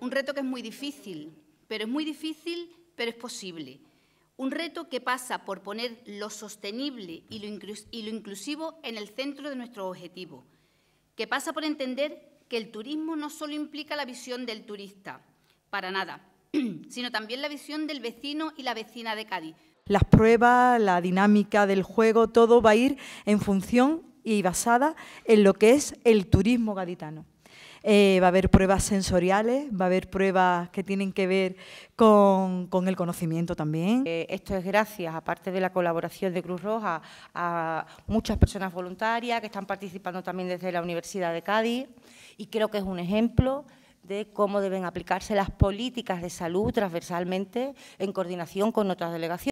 un reto que es muy difícil, pero es muy difícil, pero es posible. Un reto que pasa por poner lo sostenible y lo, y lo inclusivo en el centro de nuestro objetivo, que pasa por entender que el turismo no solo implica la visión del turista, para nada, sino también la visión del vecino y la vecina de Cádiz. Las pruebas, la dinámica del juego, todo va a ir en función y basada en lo que es el turismo gaditano. Eh, va a haber pruebas sensoriales, va a haber pruebas que tienen que ver con, el conocimiento también. Eh, esto es gracias, aparte de la colaboración de Cruz Roja, a muchas personas voluntarias que están participando también desde la Universidad de Cádiz y creo que es un ejemplo de cómo deben aplicarse las políticas de salud transversalmente en coordinación con otras delegaciones.